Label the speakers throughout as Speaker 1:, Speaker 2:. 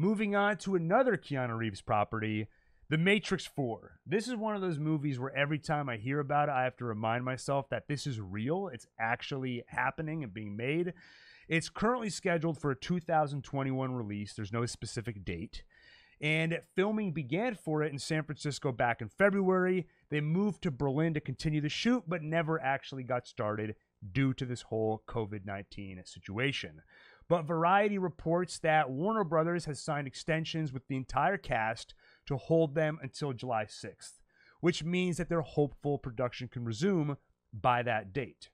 Speaker 1: Moving on to another Keanu Reeves property, The Matrix 4. This is one of those movies where every time I hear about it, I have to remind myself that this is real. It's actually happening and being made. It's currently scheduled for a 2021 release. There's no specific date. And filming began for it in San Francisco back in February. They moved to Berlin to continue the shoot, but never actually got started due to this whole COVID 19 situation. But Variety reports that Warner Brothers has signed extensions with the entire cast to hold them until July 6th, which means that they're hopeful production can resume by that date.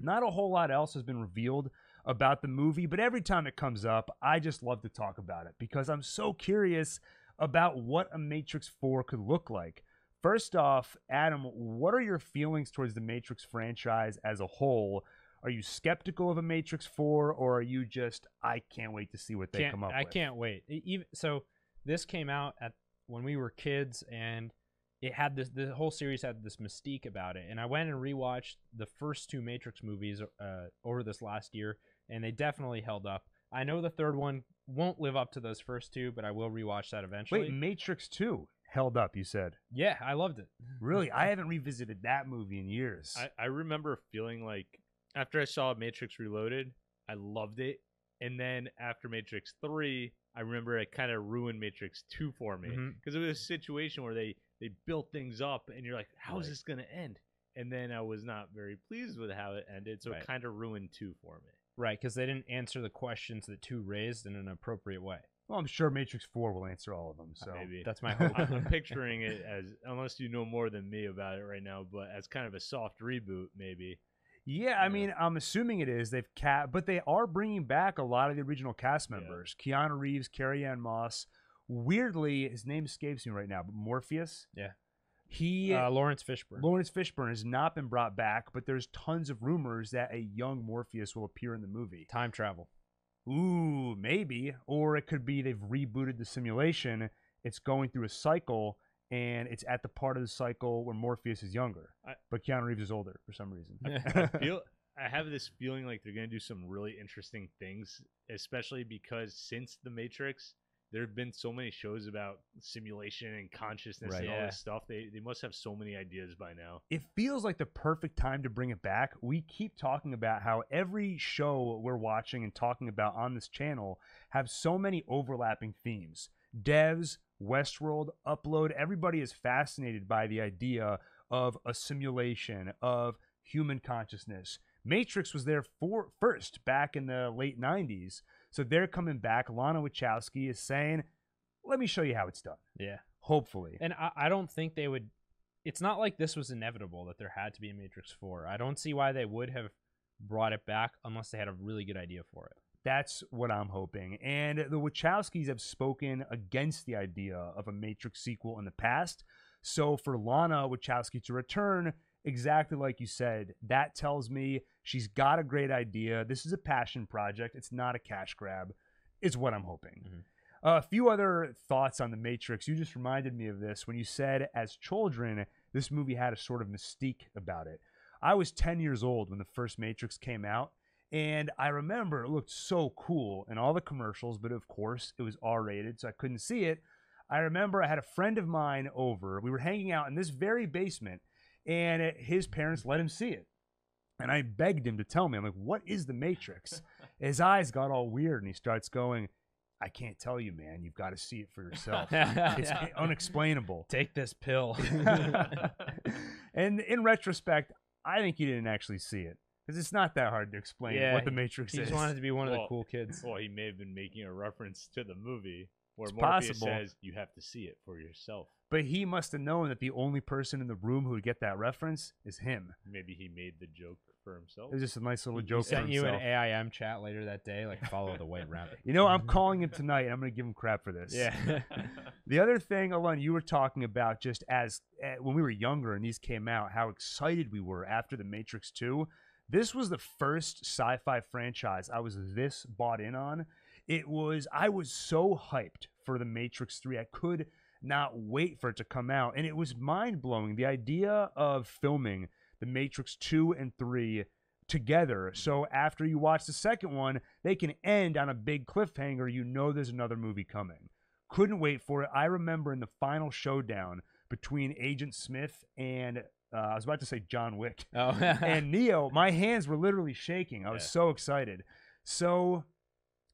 Speaker 1: Not a whole lot else has been revealed about the movie, but every time it comes up, I just love to talk about it because I'm so curious about what a Matrix 4 could look like. First off, Adam, what are your feelings towards the Matrix franchise as a whole? Are you skeptical of a Matrix Four, or are you just I can't wait to see what they can't, come up? I
Speaker 2: with? can't wait. even so, this came out at when we were kids, and it had this. The whole series had this mystique about it, and I went and rewatched the first two Matrix movies uh, over this last year, and they definitely held up. I know the third one won't live up to those
Speaker 1: first two, but I will rewatch that eventually. Wait, Matrix Two held up. You said, yeah, I loved it. Really, I haven't revisited that movie in years. I, I remember feeling like after I saw
Speaker 3: Matrix Reloaded, I loved it. And then after Matrix 3, I remember it kind of ruined Matrix 2 for me because mm-hmm. it was a situation where they they built things up and you're like, how right. is this going to end? And then I was not very pleased with how it ended, so right. it kind of ruined 2 for me.
Speaker 2: Right, because they didn't answer the questions that 2 raised in an appropriate way.
Speaker 3: Well, I'm
Speaker 1: sure Matrix Four will answer all of them. Uh, so Maybe. that's my hope.
Speaker 3: I'm picturing it as, unless you know more than me about it right now, but as kind of a soft reboot, maybe
Speaker 1: yeah, I mean, I'm assuming it is. They've cat, but they are bringing back a lot of the original cast members: yeah. Keanu Reeves, Carrie Ann Moss. Weirdly, his name escapes me right now, but Morpheus. Yeah. He uh, Lawrence Fishburne. Lawrence Fishburne has not been brought back, but there's tons of rumors that a young Morpheus will appear in the movie. Time travel. Ooh, maybe. Or it could be they've rebooted the simulation. It's going through a cycle and it's at the part of the cycle where Morpheus is younger, I, but Keanu Reeves is older for some reason. I,
Speaker 3: feel I have this feeling like they're going to do some really interesting things, especially because since The Matrix, there have been so many shows about simulation and consciousness right. and all yeah. this stuff. They they must have so many ideas by now.
Speaker 1: It feels like the perfect time to bring it back. We keep talking about how every show we're watching and talking about on this channel have so many overlapping themes devs, Westworld, Upload, everybody is fascinated by the idea of a simulation of human consciousness. Matrix was there for first back in the late 90s. So they're coming back. Lana Wachowski is saying, let me show you how it's done. Yeah. Hopefully.
Speaker 2: And I, I don't think they would. It's not like this was inevitable that there had to be a Matrix 4. I don't see why they would have brought it back unless they had a really good
Speaker 1: idea for it. That's what I'm hoping. And the Wachowskis have spoken against the idea of a Matrix sequel in the past. So for Lana Wachowski to return, exactly like you said, that tells me she's got a great idea. This is a passion project, it's not a cash grab, is what I'm hoping. Mm-hmm. Uh, a few other thoughts on The Matrix. You just reminded me of this when you said, as children, this movie had a sort of mystique about it. I was 10 years old when the first Matrix came out, and I remember it looked so cool in all the commercials, but of course it was R rated, so I couldn't see it. I remember I had a friend of mine over. We were hanging out in this very basement, and it, his parents let him see it. And I begged him to tell me, I'm like, what is the Matrix? his eyes got all weird, and he starts going, I can't tell you, man. You've got to see it for yourself. it's yeah. unexplainable. Take this pill. and in retrospect, I think he didn't actually see it. Because it's not that hard to explain Yeah, what the Matrix He is. just wanted to be one of the cool kids. Well,
Speaker 3: he may have been making a reference to the movie
Speaker 1: where It's Morpheus possible. says
Speaker 3: you have to see it for yourself.
Speaker 1: but he must have known that the only person in the room who would get that reference is him.
Speaker 3: Maybe he made the joke for himself. It was just a nice little joke. He for
Speaker 1: sent you an
Speaker 2: AIM chat later that day, like follow the white rabbit.
Speaker 1: You know, I'm calling him tonight. and I'm going to give him crap for this. Yeah. The other thing, Alan, you were talking about just as eh, when we were younger and these came out, how excited we were after the Matrix Two, this was the first sci fi franchise I was this bought in on. It was, I was so hyped for The Matrix 3. I could not wait for it to come out. And it was mind blowing the idea of filming The Matrix 2 and 3 together. So after you watch the second one, they can end on a big cliffhanger. You know there's another movie coming. Couldn't wait for it. I remember in the final showdown between Agent Smith and uh, I was about to say John Wick. Oh. and Neo, my hands were literally shaking. I was yeah. so excited. So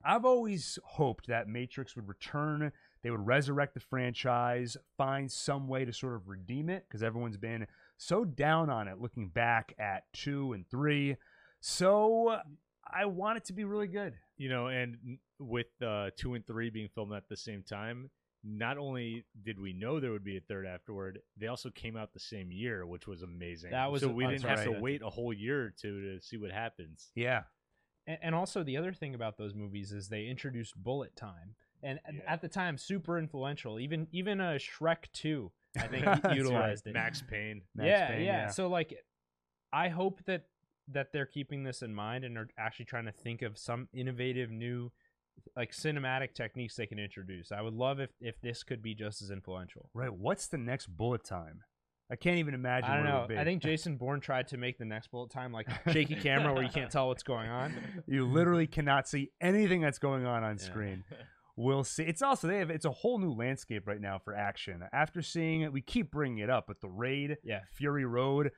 Speaker 1: I've always hoped that Matrix would return. They would resurrect the franchise, find some way to sort of redeem it because everyone's been so down on it looking back at two and three. So I want it to be really good. You know, and with uh, two and three being filmed at the
Speaker 3: same time, not only did we know there would be a third afterward, they also came out the same year, which was amazing. That was so we didn't have to wait a whole year or two to see what happens. Yeah,
Speaker 2: and, and also the other thing about those movies is they introduced bullet time, and yeah. at the time super influential. Even even a uh, Shrek Two, I think utilized right. it. Max Payne. Max yeah, Payne, yeah, yeah. So like, I hope that that they're keeping this in mind and are actually trying to think of some innovative new like cinematic techniques they can introduce. I would love if if this could be just as influential.
Speaker 1: Right. What's the next bullet time? I can't even imagine. I don't know. I think Jason Bourne tried to make the next bullet time like shaky camera where you can't tell what's going on. You literally cannot see anything that's going on on yeah. screen. We'll see. It's also they have it's a whole new landscape right now for action. After seeing we keep bringing it up, but the raid, yeah, Fury Road,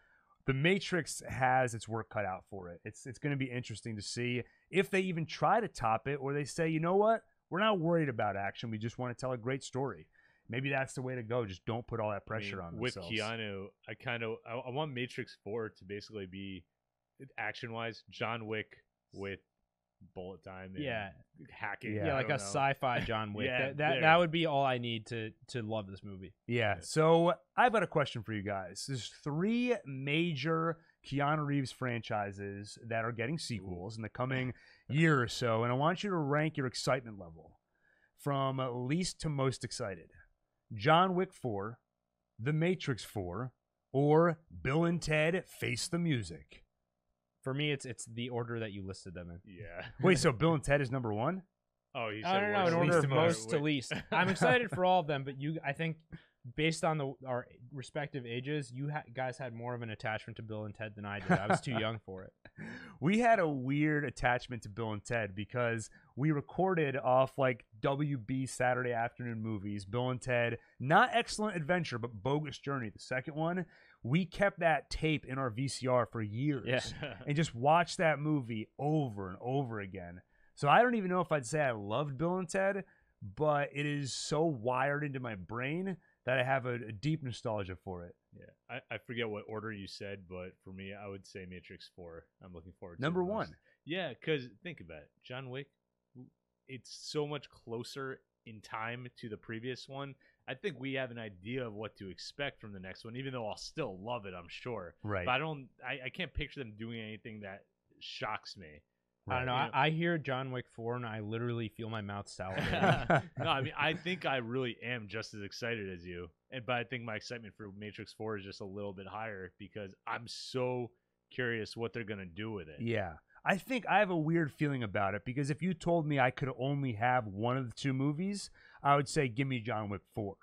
Speaker 1: the Matrix has its work cut out for it. It's it's going to be interesting to see if they even try to top it, or they say, you know what, we're not worried about action. We just want to tell a great story. Maybe that's the way to go. Just don't put all that pressure I mean, on with themselves.
Speaker 3: Keanu. I kind of I, I want Matrix Four to basically be action wise John Wick with bullet time yeah
Speaker 2: hacking yeah, yeah like a know. sci-fi john wick yeah, that, that, yeah. that, would be all i need to to love this movie
Speaker 1: yeah so i've got a question for you guys there's three major keanu reeves franchises that are getting sequels in the coming year or so and i want you to rank your excitement level from least to most excited john wick 4 the matrix 4 or bill and ted face the music for me, it's it's the order that you listed them in. Yeah. Wait, so Bill and Ted is number one?
Speaker 3: Oh, he
Speaker 2: said I don't know. In order Least of most. most to least, I'm excited for all of them, but you, I think based on the our respective ages, you
Speaker 1: ha- guys had more of an attachment to Bill and Ted than I did. I was too young for it. we had a weird attachment to Bill and Ted because we recorded off like WB Saturday afternoon movies, Bill and Ted, not Excellent Adventure, but Bogus Journey, the second one. We kept that tape in our VCR for years yeah. and just watched that movie over and over again. So I don't even know if I'd say I loved Bill and Ted, but it is so wired into my brain that I have a, a deep nostalgia for it. Yeah,
Speaker 3: I, I forget what order you said, but for me, I would say Matrix Four. I'm looking forward to number one. Yeah, because think about it, John Wick. It's so much closer in time to the previous one. I think we have an idea of what to expect from the next one, even though I'll still love it. I'm sure. Right. But I don't. I, I can't picture them doing anything that shocks me. I don't know. I,
Speaker 2: I, hear John Wick four, and I literally feel my mouth salivate.
Speaker 3: no, I mean, I think I really am just as excited as you, and but I think my excitement for Matrix four is just a little bit higher because I'm so curious what they're gonna do with it.
Speaker 1: Yeah, I think I have a weird feeling about it because if you told me I could only have one of the two movies, I would say give me John Wick four.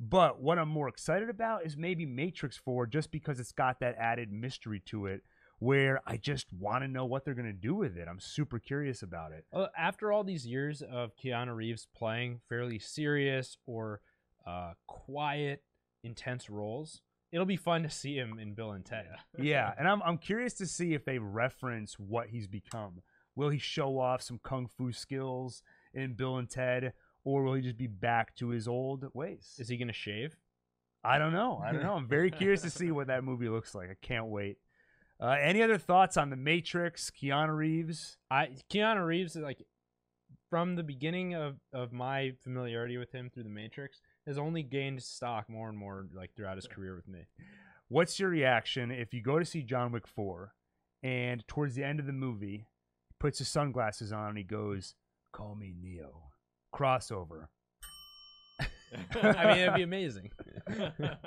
Speaker 1: But what I'm more excited about is maybe Matrix 4 just because it's got that added mystery to it where I just want to know what they're going to do with it. I'm super curious about it.
Speaker 2: Uh, after all these years of Keanu Reeves playing fairly
Speaker 1: serious or uh, quiet, intense roles,
Speaker 2: it'll be fun to see him in Bill and Ted.
Speaker 1: yeah, and I'm I'm curious to see if they reference what he's become. Will he show off some kung fu skills in Bill and Ted, or will he just be back to his old ways? Is he gonna shave? I don't know. I don't know. I'm very curious to see what that movie looks like. I can't wait. Uh, any other thoughts on the Matrix, Keanu Reeves?
Speaker 2: I Keanu Reeves is like from the beginning of of my familiarity
Speaker 1: with him through the Matrix has only gained stock more and more like throughout his career with me. What's your reaction if you go to see John Wick 4 and towards the end of the movie he puts his sunglasses on and he goes, "Call me Neo." Crossover. I mean, it'd be amazing.